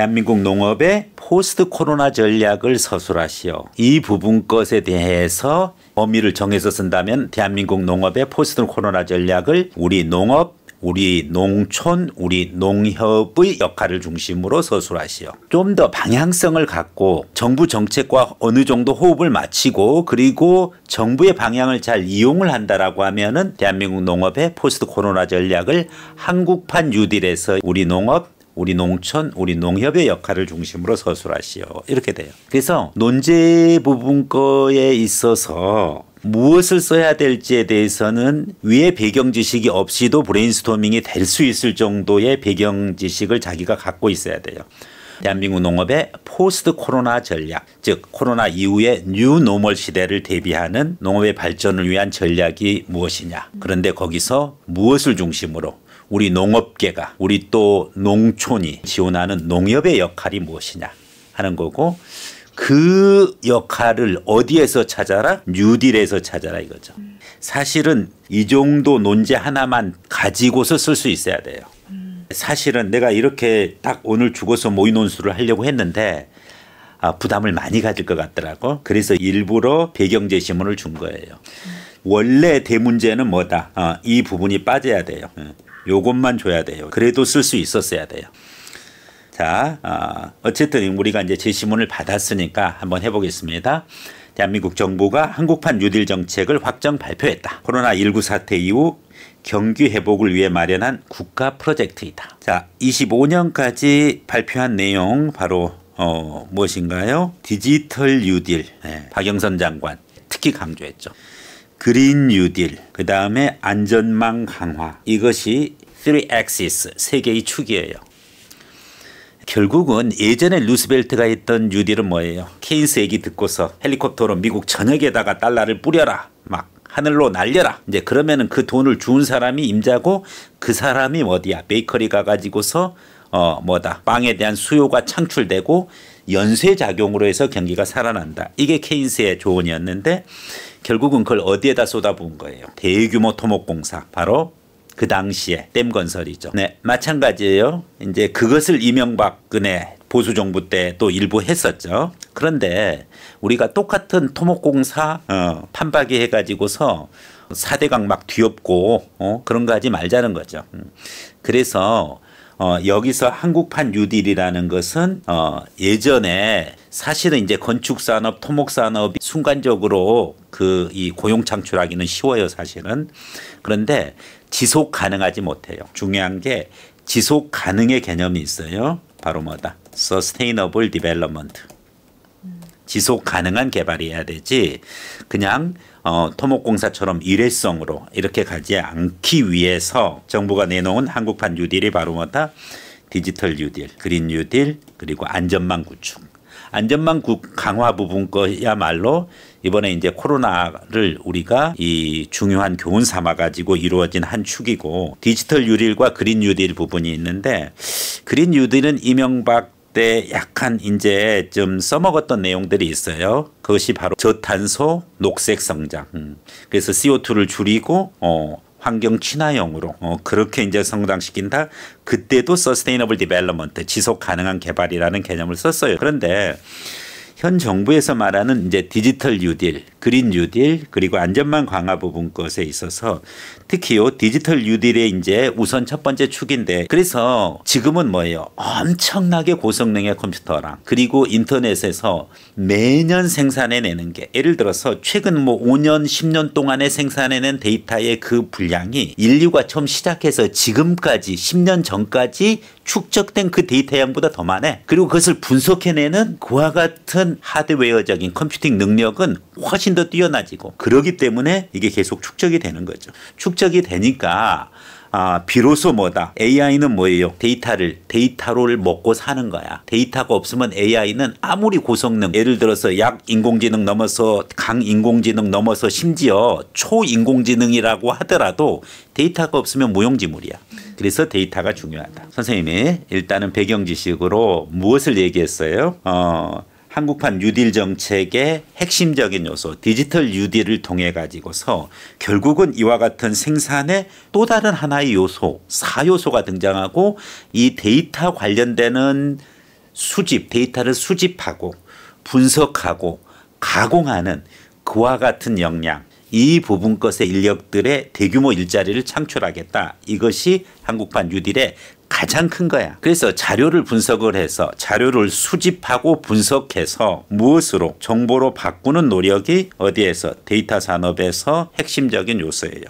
대한민국 농업의 포스트 코로나 전략을 서술하시오. 이 부분 것에 대해서 범위를 정해서 쓴다면 대한민국 농업의 포스트 코로나 전략을 우리 농업 우리 농촌, 우리 농협의 역할을 중심으로 서술하시오. 좀 더 방향성을 갖고 정부 정책과 어느 정도 호흡을 맞추고 그리고 정부의 방향을 잘 이용을 한다라고 하면은 대한민국 농업의 포스트 코로나 전략을 한국판 뉴딜에서 우리 농업 우리 농촌, 우리 농협의 역할을 중심으로 서술하시오. 이렇게 돼요. 그래서 논제 부분 거에 있어서 무엇을 써야 될지에 대해서는 위에 배경 지식이 없이도 브레인스토밍이 될 수 있을 정도의 배경 지식을 자기가 갖고 있어야 돼요. 대한민국 농업의 포스트 코로나 전략, 즉 코로나 이후의 뉴 노멀 시대를 대비하는 농업의 발전을 위한 전략이 무엇이냐. 그런데 거기서 무엇을 중심으로 우리 농업계가 우리 또 농촌이 지원하는 농협의 역할이 무엇이냐 하는 거고 그 역할을 어디에서 찾아라? 뉴딜에서 찾아라 이거죠. 사실은 이 정도 논제 하나만 가지고서 쓸 수 있어야 돼요. 사실은 내가 이렇게 딱 오늘 죽어서 모의 논술을 하려고 했는데 아, 부담을 많이 가질 것 같더라고. 그래서 일부러 배경 제시문을 준 거예요. 원래 대문제는 뭐다? 아, 이 부분이 빠져야 돼요. 요것만 줘야 돼요. 그래도 쓸 수 있었어야 돼요. 자, 어, 쨌든 우리가 이제 제시문을 받았으니까 한번 해보겠습니다. 대한민국 정부가 한국판 뉴딜 정책을 확정 발표했다. 코로나19 사태 이후 경기 회복을 위해 마련한 국가 프로젝트이다. 자, 25년까지 발표한 내용 바로 어, 무엇인가요? 디지털 뉴딜. 네, 박영선 장관 특히 강조했죠. 그린 뉴딜, 그 다음에 안전망 강화. 이것이 3axis, 세 개의 축이에요. 결국은 예전에 루스벨트가 했던 뉴딜은 뭐예요? 케인스 얘기 듣고서 헬리콥터로 미국 전역에다가 달러를 뿌려라. 막 하늘로 날려라. 이제 그러면은 그 돈을 준 사람이 임자고 그 사람이 어디야? 베이커리 가가지고서 어 뭐다 빵에 대한 수요가 창출되고 연쇄 작용으로 해서 경기가 살아난다. 이게 케인스의 조언이었는데 결국은 그걸 어디에다 쏟아부은 거예요. 대규모 토목공사 바로 그 당시에 댐 건설이죠. 네, 마찬가지예요. 이제 그것을 이명박근혜 보수 정부 때 또 일부 했었죠. 그런데 우리가 똑같은 토목공사 어, 판박이 해가지고서 사대강막 뒤엎고 어, 그런 거 하지 말자는 거죠. 음. 그래서 어, 여기서 한국판 뉴딜이라는 것은 어, 예전에 사실은 이제 건축 산업, 토목 산업이 순간적으로 그 이 고용 창출하기는 쉬워요, 사실은. 그런데 지속 가능하지 못해요. 중요한 게 지속 가능의 개념이 있어요. 바로 뭐다? sustainable development. 지속 가능한 개발이어야 되지 그냥 어, 토목공사처럼 일회성으로 이렇게 가지 않기 위해서 정부가 내놓은 한국판 뉴딜이 바로 뭐다? 디지털 뉴딜, 그린 뉴딜, 그리고 안전망 구축. 안전망 강화 부분 거야말로 이번에 이제 코로나를 우리가 이 중요한 교훈 삼아 가지고 이루어진 한 축이고 디지털 유딜과 그린 유딜 부분이 있는데 그린 유딜은 이명박 때 약간 이제 좀 써먹었던 내용들이 있어요. 그것이 바로 저탄소 녹색 성장. 음. 그래서 CO2를 줄이고 어 환경 친화형으로 어, 그렇게 이제 성장시킨다. 그때도 서스테이너블 디벨롭먼트 지속 가능한 개발이라는 개념을 썼어요. 그런데 현 정부에서 말하는 이제 디지털 뉴딜, 그린 뉴딜, 그리고 안전망 강화 부분 것에 있어서 특히 요 디지털 뉴딜의 이제 우선 첫 번째 축인데 그래서 지금은 뭐예요? 엄청나게 고성능의 컴퓨터랑 그리고 인터넷에서 매년 생산해내는 게 예를 들어서 최근 뭐 5년, 10년 동안에 생산해낸 데이터의 그 분량이 인류가 처음 시작해서 지금까지 10년 전까지 축적된 그 데이터 양보다 더 많아. 그리고 그것을 분석해내는 그와 같은 하드웨어적인 컴퓨팅 능력은 훨씬 더 뛰어나지고 그러기 때문에 이게 계속 축적이 되는 거죠. 축적이 되니까 아, 비로소 뭐다. AI는 뭐예요? 데이터를, 데이터로를 먹고 사는 거야. 데이터가 없으면 AI는 아무리 고성능, 예를 들어서 약 인공지능 넘어서 강 인공지능 넘어서 심지어 초인공지능이라고 하더라도 데이터가 없으면 무용지물이야. 그래서 데이터가 중요하다. 선생님이 일단은 배경 지식으로 무엇을 얘기했어요? 어, 한국판 뉴딜 정책의 핵심적인 요소 디지털 뉴딜을 통해 가지고서 결국은 이와 같은 생산의 또 다른 하나의 요소 사요소가 등장하고 이 데이터 관련되는 수집 데이터를 수집하고 분석하고 가공하는 그와 같은 역량 이 부분 것의 인력들의 대규모 일자리를 창출하겠다. 이것이 한국판 뉴딜의 가장 큰 거야. 그래서 자료를 분석을 해서 자료를 수집하고 분석해서 무엇으로 정보로 바꾸는 노력이 어디에서 데이터 산업에서 핵심적인 요소예요.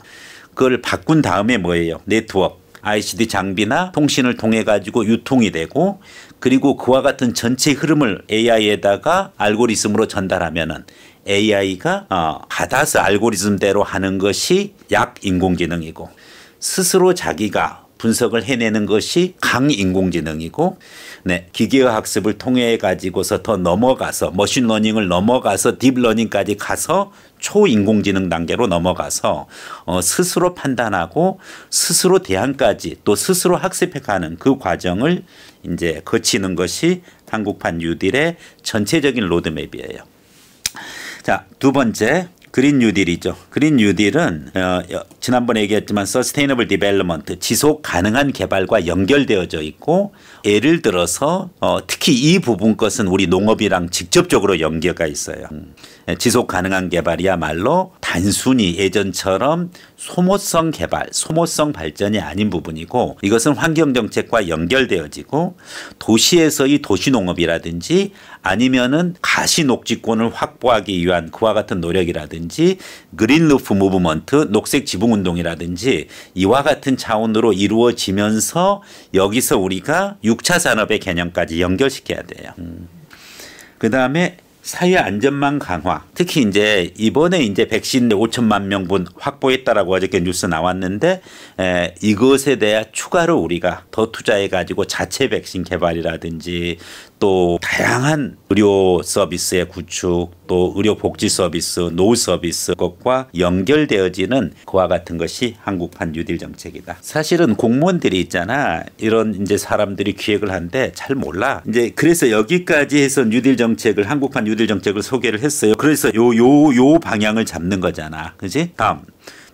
그걸 바꾼 다음에 뭐예요? 네트워크. ICD 장비나 통신을 통해 가지고 유통이 되고 그리고 그와 같은 전체 흐름을 AI에다가 알고리즘으로 전달하면은 AI가 어, 받아서 알고리즘대로 하는 것이 약 인공지능이고 스스로 자기가 분석을 해내는 것이 강 인공지능이고 네, 기계의 학습을 통해 가지고서 더 넘어가서 머신러닝을 넘어가서 딥러닝까지 가서 초인공지능 단계로 넘어가서 어, 스스로 판단하고 스스로 대안까지 또 스스로 학습해가는 그 과정을 이제 거치는 것이 한국판 뉴딜의 전체적인 로드맵이에요. 자, 두 번째 그린 뉴딜이죠. 그린 뉴딜은 어, 지난번에 얘기했지만 서스테이너블 디벨로먼트 지속 가능한 개발과 연결되어져 있고 예를 들어서 어, 특히 이 부분 것은 우리 농업이랑 직접적으로 연계가 있어요. 음. 예, 지속 가능한 개발이야말로 단순히 예전처럼 소모성 개발, 소모성 발전이 아닌 부분이고 이것은 환경 정책과 연결되어지고 도시에서의 도시 농업이라든지 아니면은 가시 녹지권을 확보하기 위한 그와 같은 노력이라든지 그린 루프 무브먼트, 녹색 지붕 운동이라든지 이와 같은 차원으로 이루어지면서 여기서 우리가 6차 산업의 개념까지 연결시켜야 돼요. 음. 그다음에 사회 안전망 강화. 특히 이제 이번에 이제 백신 5천만 명분 확보했다라고 어저께 뉴스 나왔는데 에, 이것에 대해 추가로 우리가 더 투자해 가지고 자체 백신 개발이라든지 또 다양한 의료 서비스의 구축 또 의료복지 서비스, 노후 서비스 것과 연결되어지는 그와 같은 것이 한국판 뉴딜 정책이다. 사실은 공무원들이 있잖아. 이런 이제 사람들이 기획을 하는데 잘 몰라. 이제 그래서 여기까지 해서 뉴딜 정책을 한국판 뉴딜 정책을 소개를 했어요. 그래서 요 요 요 방향을 잡는 거잖아. 그지? 다음.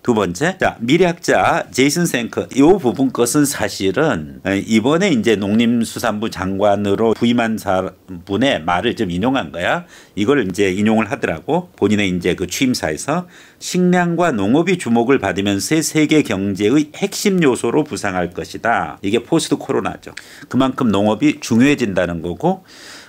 두 번째, 자 미래학자 제이슨 생크 이 부분 것은 사실은 이번에 이제 농림수산부 장관으로 부임한 사 분의 말을 좀 인용한 거야. 이걸 이제 인용을 하더라고 본인의 이제 그 취임사에서 식량과 농업이 주목을 받으면서 세계 경제의 핵심 요소로 부상할 것이다. 이게 포스트 코로나죠. 그만큼 농업이 중요해진다는 거고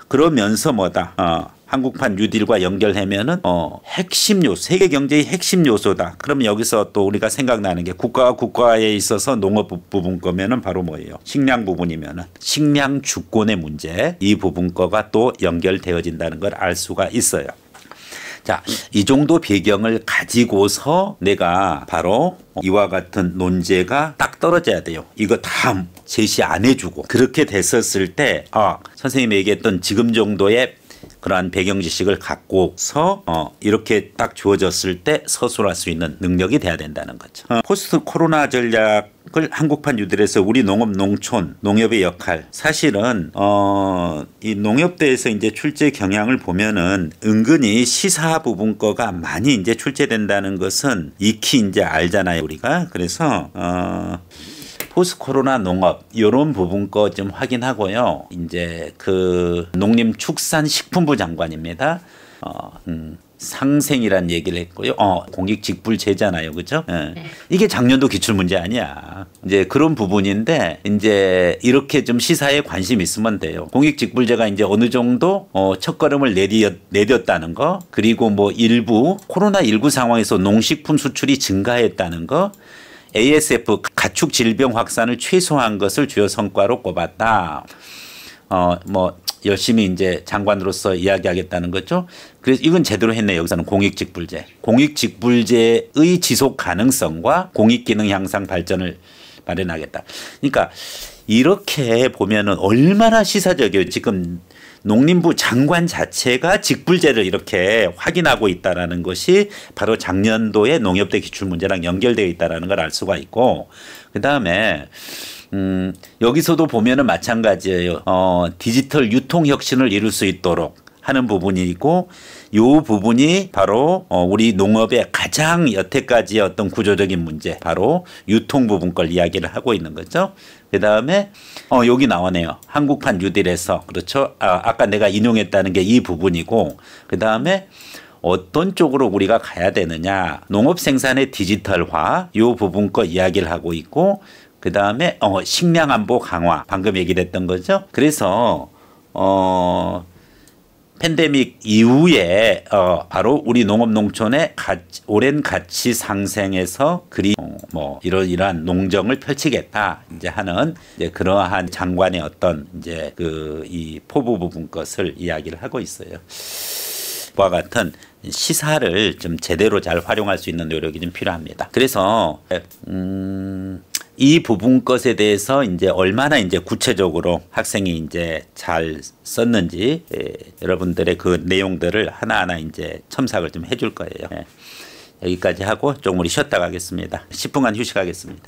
그러면서 뭐다. 어, 한국판 뉴딜과 연결하면은 어 핵심 요 세계 경제의 핵심 요소다. 그러면 여기서 또 우리가 생각나는 게 국가와 국가에 있어서 농업 부분 거면은 바로 뭐예요? 식량 부분이면은 식량 주권의 문제 이 부분 거가 또 연결되어진다는 걸 알 수가 있어요. 자, 이 정도 배경을 가지고서 내가 바로 이와 같은 논제가 딱 떨어져야 돼요. 이거 다 제시 안 해주고 그렇게 됐었을 때, 아, 선생님이 얘기했던 지금 정도의 그러한 배경 지식을 갖고서 어, 이렇게 딱 주어졌을 때 서술할 수 있는 능력이 돼야 된다는 거죠. 어, 포스트 코로나 전략 을 한국판 유들에서 우리 농업 농촌 농협의 역할 사실은 어이 농협대에서 이제 출제 경향을 보면은 은근히 시사 부분 거가 많이 이제 출제된다는 것은 익히 이제 알잖아요 우리가 그래서 어 포스 코로나 농업 이런 부분 거 좀 확인하고요. 이제 그 농림축산식품부 장관입니다. 어, 음, 상생이란 얘기를 했고요. 어, 공익 직불 제잖아요. 그죠? 예. 네. 이게 작년도 기출 문제 아니야. 이제 그런 부분인데 이제 이렇게 좀 시사에 관심 있으면 돼요. 공익 직불제가 이제 어느 정도 어, 첫걸음을 내디었, 내렸다는 거 그리고 뭐 일부 코로나 19 상황에서 농식품 수출이 증가했다는 거 ASF 가축 질병 확산을 최소화한 것을 주요 성과로 꼽았다. 어, 뭐, 열심히 이제 장관으로서 이야기하겠다는 거죠. 그래서 이건 제대로 했네 여기서는 공익직불제. 공익직불제의 지속 가능성과 공익기능 향상 발전을 마련하겠다. 그러니까 이렇게 보면은 얼마나 시사적이에요. 지금 농림부 장관 자체가 직불제를 이렇게 확인하고 있다라는 것이 바로 작년도의 농협대 기출 문제랑 연결되어 있다라는 걸 알 수가 있고 그다음에 음 여기서도 보면은 마찬가지예요. 어 디지털 유통 혁신을 이룰 수 있도록 하는 부분이고 이 부분이 바로 어, 우리 농업의 가장 여태까지 어떤 구조적인 문제 바로 유통 부분 걸 이야기를 하고 있는 거죠. 그 다음에 어, 여기 나오네요. 한국판 뉴딜에서 그렇죠. 아, 아까 내가 인용했다는 게 이 부분이고 그 다음에 어떤 쪽으로 우리가 가야 되느냐 농업 생산의 디지털화 요 부분 거 이야기를 하고 있고 그 다음에 어, 식량 안보 강화 방금 얘기됐던 거죠. 그래서 어, 팬데믹 이후에 어, 바로 우리 농업농촌의 오랜 가치 상생에서 그리 어, 뭐 이런 이러한 농정을 펼치겠다 이제 하는 이제 그러한 장관의 어떤 이제 그 이 포부 부분 것을 이야기를 하고 있어요. 과 같은 시사를 좀 제대로 잘 활용할 수 있는 노력이 좀 필요합니다. 그래서 음이 부분 것에 대해서 이제 얼마나 이제 구체적으로 학생이 이제 잘 썼는지 예, 여러분들의 그 내용들을 하나하나 이제 첨삭을 좀 해 줄 거예요. 예. 여기까지 하고 조금 우리 쉬었다 가겠습니다. 10분간 휴식하겠습니다.